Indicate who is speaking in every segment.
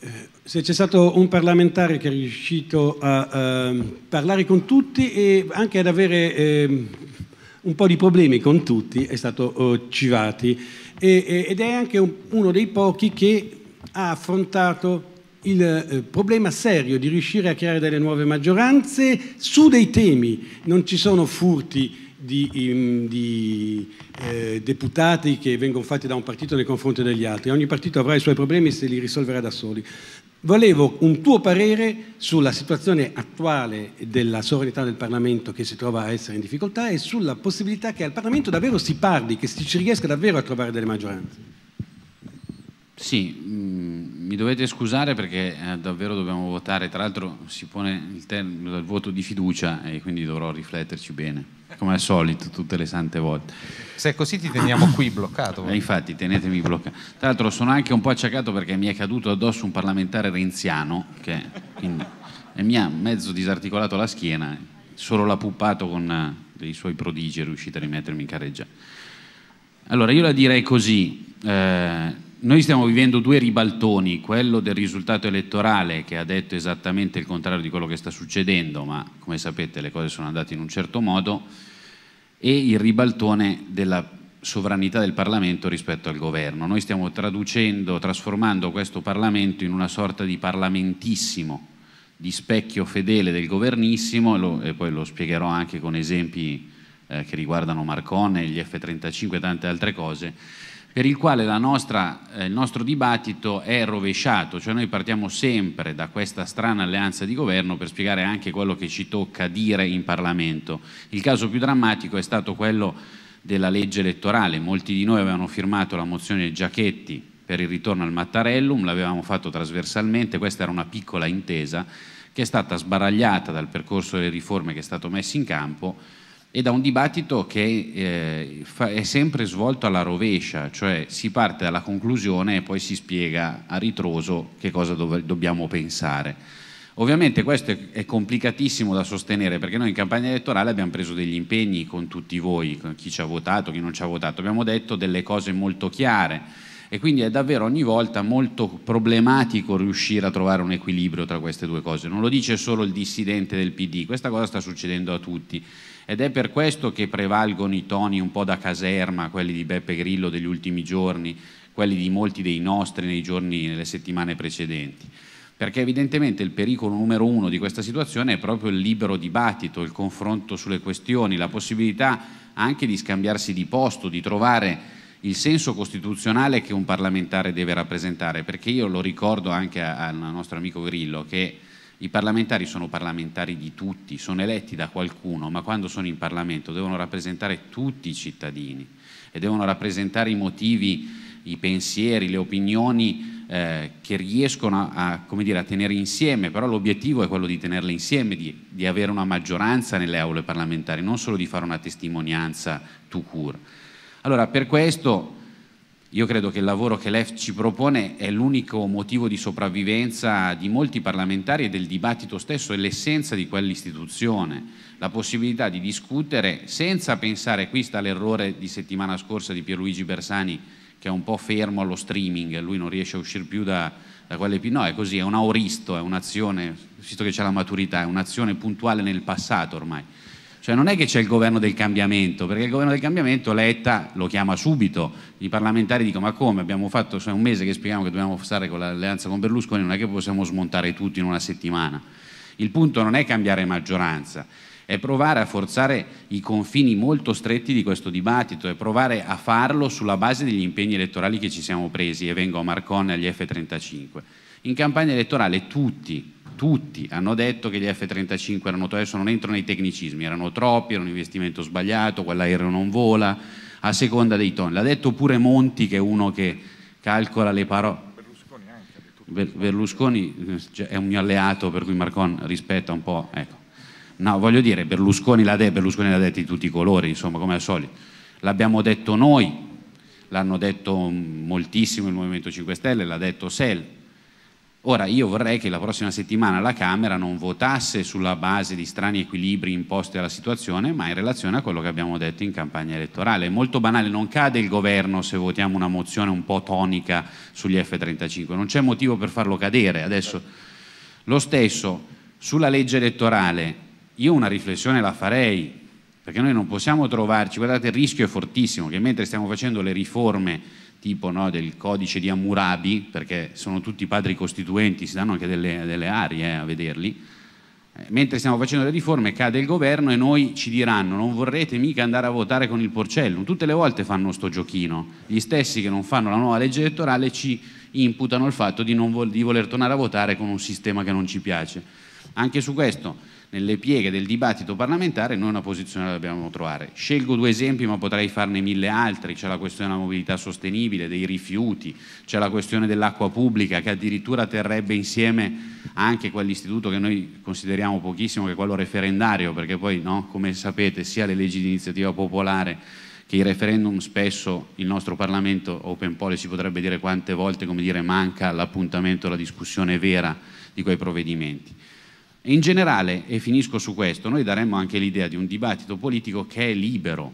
Speaker 1: Eh, se c'è stato un parlamentare che è riuscito a eh, parlare con tutti e anche ad avere eh, un po' di problemi con tutti è stato oh, Civati e, ed è anche un, uno dei pochi che ha affrontato il eh, problema serio di riuscire a creare delle nuove maggioranze su dei temi. Non ci sono furti di, ehm, di eh, deputati che vengono fatti da un partito nei confronti degli altri. Ogni partito avrà i suoi problemi se li risolverà da soli. Volevo un tuo parere sulla situazione attuale della sovranità del Parlamento che si trova a essere in difficoltà e sulla possibilità che al Parlamento davvero si parli, che si riesca davvero a trovare delle maggioranze. Sì, mh mm, mi dovete scusare perché eh, davvero dobbiamo votare, tra l'altro si pone il termine del voto di fiducia e quindi dovrò rifletterci bene, come al solito tutte le sante volte. Se è così ti teniamo qui bloccato. Eh, infatti tenetemi bloccato. Tra l'altro sono anche un po' acciacato perché mi è caduto addosso un parlamentare renziano che quindi, mi ha mezzo disarticolato la schiena, solo l'ha puppato con eh, dei suoi prodigi e è riuscito a rimettermi in carreggia. Allora io la direi così. Eh, noi stiamo vivendo due ribaltoni, quello del risultato elettorale che ha detto esattamente il contrario di quello che sta succedendo, ma come sapete le cose sono andate in un certo modo, e il ribaltone della sovranità del Parlamento rispetto al governo. Noi stiamo traducendo, trasformando questo Parlamento in una sorta di parlamentissimo, di specchio fedele del governissimo, e, poi lo spiegherò anche con esempi eh, che riguardano Marcone, gli F-35 e tante altre cose per il quale nostra, eh, il nostro dibattito è rovesciato, cioè noi partiamo sempre da questa strana alleanza di governo per spiegare anche quello che ci tocca dire in Parlamento. Il caso più drammatico è stato quello della legge elettorale, molti di noi avevano firmato la mozione Giachetti per il ritorno al Mattarellum, l'avevamo fatto trasversalmente, questa era una piccola intesa che è stata sbaragliata dal percorso delle riforme che è stato messo in campo e da un dibattito che eh, è sempre svolto alla rovescia, cioè si parte dalla conclusione e poi si spiega a ritroso che cosa dov- dobbiamo pensare. Ovviamente questo è complicatissimo da sostenere perché noi in campagna elettorale abbiamo preso degli impegni con tutti voi, con chi ci ha votato, chi non ci ha votato, abbiamo detto delle cose molto chiare e quindi è davvero ogni volta molto problematico riuscire a trovare un equilibrio tra queste due cose. Non lo dice solo il dissidente del PD, questa cosa sta succedendo a tutti ed è per questo che prevalgono i toni un po' da caserma, quelli di Beppe Grillo degli ultimi giorni, quelli di molti dei nostri nei giorni, nelle settimane precedenti. Perché evidentemente il pericolo numero uno di questa situazione è proprio il libero dibattito, il confronto sulle questioni, la possibilità anche di scambiarsi di posto, di trovare il senso costituzionale che un parlamentare deve rappresentare, perché io lo ricordo anche al nostro amico Grillo che i parlamentari sono parlamentari di tutti, sono eletti da qualcuno, ma quando sono in Parlamento devono rappresentare tutti i cittadini e devono rappresentare i motivi, i pensieri, le opinioni eh, che riescono a, a, dire, a, tenere insieme, però l'obiettivo è quello di tenerle insieme, di, di avere una maggioranza nelle aule parlamentari, non solo di fare una testimonianza to cure. Allora, per questo io credo che il lavoro che l'EF ci propone è l'unico motivo di sopravvivenza di molti parlamentari e del dibattito stesso, è l'essenza di quell'istituzione, la possibilità di discutere senza pensare, qui sta l'errore di settimana scorsa di Pierluigi Bersani che è un po' fermo allo streaming, lui non riesce a uscire più da, da quelle... No, è così, è un auristo, è un'azione, visto che c'è la maturità, è un'azione puntuale nel passato ormai cioè non è che c'è il governo del cambiamento, perché il governo del cambiamento Letta lo chiama subito, i parlamentari dicono ma come abbiamo fatto, cioè un mese che spieghiamo che dobbiamo stare con l'alleanza con Berlusconi, non è che possiamo smontare tutto in una settimana. Il punto non è cambiare maggioranza, è provare a forzare i confini molto stretti di questo dibattito e provare a farlo sulla base degli impegni elettorali che ci siamo presi e vengo a Marcon e agli F35. In campagna elettorale tutti, tutti hanno detto che gli F-35 erano, adesso non entro nei tecnicismi, erano troppi, era un investimento sbagliato, quell'aereo non vola, a seconda dei toni. L'ha detto pure Monti, che è uno che calcola le parole. Berlusconi eh, cioè, è un mio alleato, per cui Marcon rispetta un po'. Ecco. No, voglio dire, Berlusconi l'ha, de- Berlusconi l'ha detto di tutti i colori, insomma, come al solito. L'abbiamo detto noi, l'hanno detto moltissimo il Movimento 5 Stelle, l'ha detto Sel, Ora io vorrei che la prossima settimana la Camera non votasse sulla base di strani equilibri imposti alla situazione, ma in relazione a quello che abbiamo detto in campagna elettorale. È molto banale, non cade il governo se votiamo una mozione un po' tonica sugli F-35, non c'è motivo per farlo cadere. Adesso, lo stesso, sulla legge elettorale, io una riflessione la farei, perché noi non possiamo trovarci, guardate il rischio è fortissimo, che mentre stiamo facendo le riforme tipo no, del codice di Hammurabi, perché sono tutti padri costituenti, si danno anche delle, delle arie eh, a vederli, mentre stiamo facendo le riforme cade il governo e noi ci diranno non vorrete mica andare a votare con il porcello tutte le volte fanno sto giochino, gli stessi che non fanno la nuova legge elettorale ci imputano il fatto di, vol- di voler tornare a votare con un sistema che non ci piace. Anche su questo, nelle pieghe del dibattito parlamentare, noi una posizione la dobbiamo trovare. Scelgo due esempi, ma potrei farne mille altri. C'è la questione della mobilità sostenibile, dei rifiuti, c'è la questione dell'acqua pubblica che addirittura terrebbe insieme anche quell'istituto che noi consideriamo pochissimo, che è quello referendario, perché poi, no, come sapete, sia le leggi di iniziativa popolare che i referendum, spesso il nostro Parlamento, open policy, potrebbe dire quante volte, come dire, manca l'appuntamento, la discussione vera di quei provvedimenti. In generale, e finisco su questo, noi daremmo anche l'idea di un dibattito politico che è libero,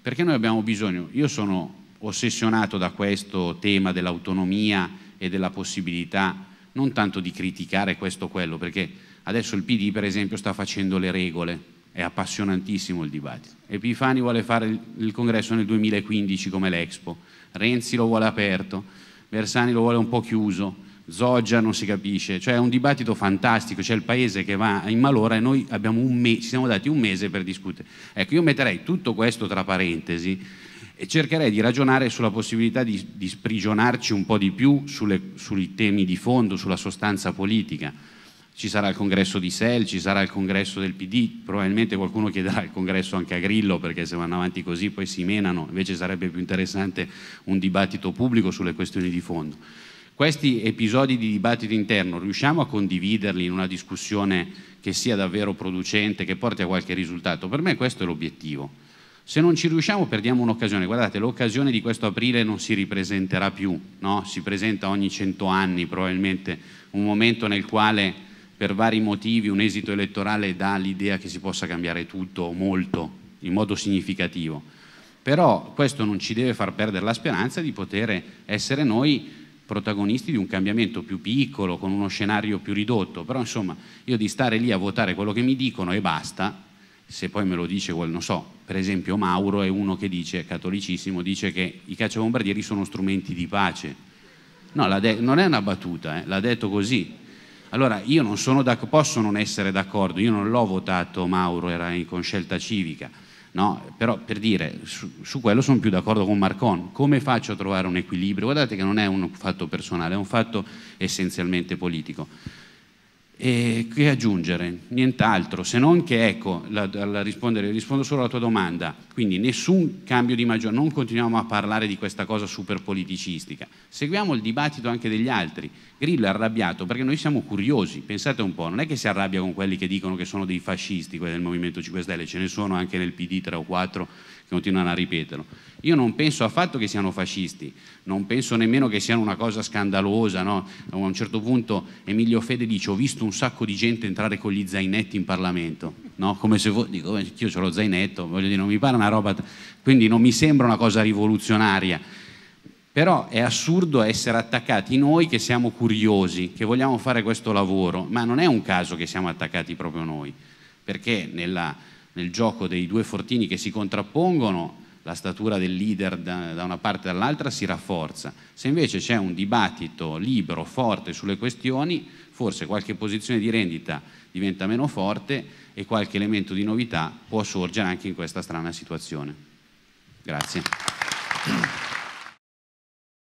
Speaker 1: perché noi abbiamo bisogno, io sono ossessionato da questo tema dell'autonomia e della possibilità di non tanto di criticare questo o quello, perché adesso il PD per esempio sta facendo le regole, è appassionantissimo il dibattito. Epifani vuole fare il congresso nel 2015 come l'Expo, Renzi lo vuole aperto, Bersani lo vuole un po' chiuso, Zoggia non si capisce, cioè è un dibattito fantastico, c'è il paese che va in malora e noi ci siamo dati un mese per discutere. Ecco, io metterei tutto questo tra parentesi e cercherei di ragionare sulla possibilità di, di sprigionarci un po' di più sulle, sui temi di fondo, sulla sostanza politica. Ci sarà il congresso di SEL, ci sarà il congresso del PD, probabilmente qualcuno chiederà il congresso anche a Grillo perché se vanno avanti così poi si menano, invece sarebbe più interessante un dibattito pubblico sulle questioni di fondo. Questi episodi di dibattito interno riusciamo a condividerli in una discussione che sia davvero producente, che porti a qualche risultato? Per me questo è l'obiettivo se non ci riusciamo perdiamo un'occasione, guardate l'occasione di questo aprile non si ripresenterà più, no? si presenta ogni cento anni probabilmente un momento nel quale per vari motivi un esito elettorale dà l'idea che si possa cambiare tutto o molto in modo significativo, però questo non ci deve far perdere la speranza di poter essere noi protagonisti di un cambiamento più piccolo, con uno scenario più ridotto, però insomma io di stare lì a votare quello che mi dicono e basta, se poi me lo dice, non so, per esempio Mauro è uno che dice, cattolicissimo, dice che i cacciabombardieri sono strumenti di pace. No, de- non è una battuta, eh, l'ha detto così. Allora, io non sono d'accordo, posso non essere d'accordo, io non l'ho votato Mauro, era in, con scelta civica, no? Però per dire, su, su quello sono più d'accordo con Marcon. Come faccio a trovare un equilibrio? Guardate che non è un fatto personale, è un fatto essenzialmente politico. E che aggiungere? Nient'altro, se non che ecco, la, la rispondo solo alla tua domanda, quindi nessun cambio di maggioranza, non continuiamo a parlare di questa cosa super politicistica, seguiamo il dibattito anche degli altri. Grillo è arrabbiato perché noi siamo curiosi, pensate un po', non è che si arrabbia con quelli che dicono che sono dei fascisti, quelli del Movimento 5 Stelle, ce ne sono anche nel PD 3 o 4 che continuano a ripeterlo. Io non penso affatto che siano fascisti, non penso nemmeno che siano una cosa scandalosa, no? A un certo punto Emilio Fede dice ho visto visto un sacco di gente entrare con gli zainetti in Parlamento, no? Come se vo- dico, eh, io ho lo zainetto, voglio dire, non mi pare una roba, quindi non mi sembra una cosa rivoluzionaria. Però è assurdo essere attaccati noi che siamo curiosi, che vogliamo fare questo lavoro, ma non è un caso che siamo attaccati proprio noi, perché nella, nel gioco dei due fortini che si contrappongono la statura del leader da, una parte e dall'altra si rafforza. Se invece c'è un dibattito libero, forte sulle questioni, forse qualche posizione di rendita diventa meno forte e qualche elemento di novità può sorgere anche in questa strana situazione. Grazie.